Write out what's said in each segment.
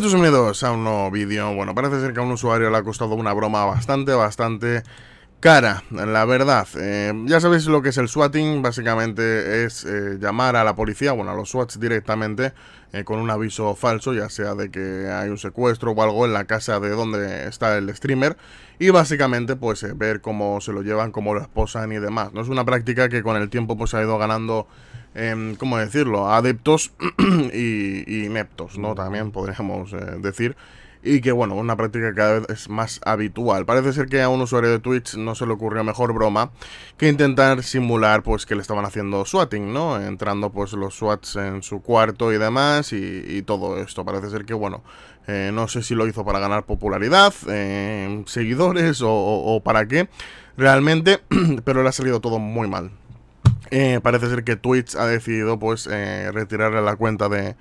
tus miedos a un nuevo vídeo. Bueno, parece ser que a un usuario le ha costado una broma bastante, bastante cara, la verdad. Eh, ya sabéis lo que es el swatting, básicamente es eh, llamar a la policía, bueno, a los SWATs directamente, eh, con un aviso falso, ya sea de que hay un secuestro o algo en la casa de donde está el streamer, y básicamente pues ver cómo se lo llevan, cómo lo esposan y demás. No es una práctica que con el tiempo pues ha ido ganando... Em, ¿Cómo decirlo? Adeptos y, y, ineptos, ¿no? También podríamos decir y que bueno, una práctica cada vez es más habitual. Parece ser que a un usuario de Twitch no se le ocurrió mejor broma que intentar simular pues que le estaban haciendo swatting, ¿no? Entrando pues los swats en su cuarto y demás y, todo esto. Parece ser que bueno, eh, no sé si lo hizo para ganar popularidad, eh, seguidores o, para qué, realmente, pero le ha salido todo muy mal. Eh, parece ser que Twitch ha decidido pues eh, retirarle la cuenta de,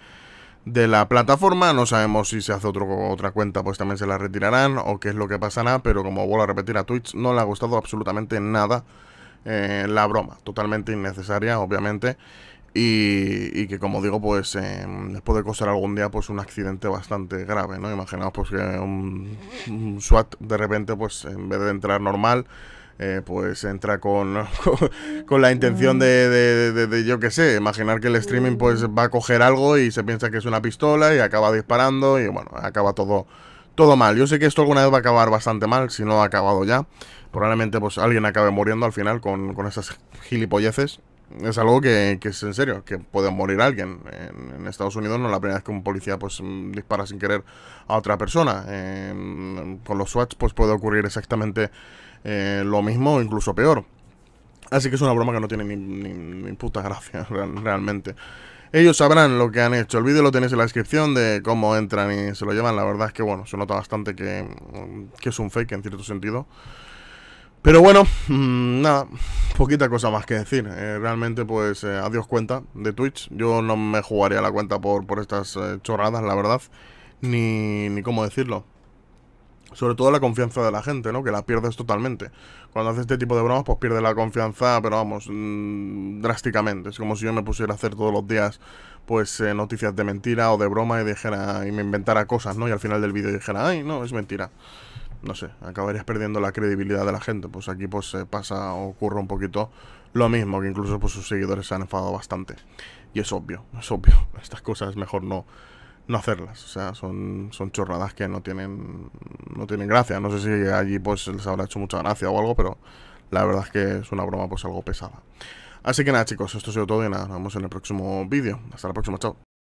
de la plataforma. No sabemos si se hace otro, otra cuenta, pues también se la retirarán o qué es lo que pasará. Pero como vuelvo a repetir, a Twitch no le ha gustado absolutamente nada eh, la broma. Totalmente innecesaria, obviamente. Y, que como digo, pues eh, les puede costar algún día pues un accidente bastante grave, ¿no? Imaginaos pues que un SWAT de repente, pues en vez de entrar normal, eh, pues entra con, con, la intención de, yo que sé, imaginar que el streaming pues va a coger algo y se piensa que es una pistola y acaba disparando y bueno, acaba todo, todo mal. Yo sé que esto alguna vez va a acabar bastante mal, si no ha acabado ya. Probablemente pues alguien acabe muriendo al final con, con esas gilipolleces es algo que, que, es en serio, que puede morir alguien. En, Estados Unidos no es la primera vez que un policía pues mm, dispara sin querer a otra persona. con los SWATs pues puede ocurrir exactamente eh, lo mismo o incluso peor. Así que es una broma que no tiene ni, ni, puta gracia realmente. Ellos sabrán lo que han hecho. El vídeo lo tenéis en la descripción de cómo entran y se lo llevan. La verdad es que bueno, se nota bastante que, mm, que es un fake en cierto sentido. Pero bueno, mm, nada, poquita cosa más que decir. Eh, realmente, pues, eh, adiós cuenta de Twitch. Yo no me jugaría la cuenta por, por estas eh, chorradas, la verdad. Ni, ni cómo decirlo. Sobre todo la confianza de la gente, ¿no? Que la pierdes totalmente. Cuando haces este tipo de bromas, pues pierdes la confianza, pero vamos, mm, drásticamente. Es como si yo me pusiera a hacer todos los días, pues, noticias de mentira o de broma y dijera, y me inventara cosas, ¿no? Y al final del vídeo dijera, ay, no, es mentira no sé, acabarías perdiendo la credibilidad de la gente. Pues aquí pues se pasa, ocurre un poquito lo mismo, que incluso pues, sus seguidores se han enfadado bastante. Y es obvio, es obvio. Estas cosas es mejor no, no hacerlas. O sea, son, son chorradas que no tienen, no tienen gracia. No sé si allí pues les habrá hecho mucha gracia o algo, pero la verdad es que es una broma pues algo pesada. Así que nada chicos, esto ha sido todo y nada, nos vemos en el próximo vídeo. Hasta la próxima, chao.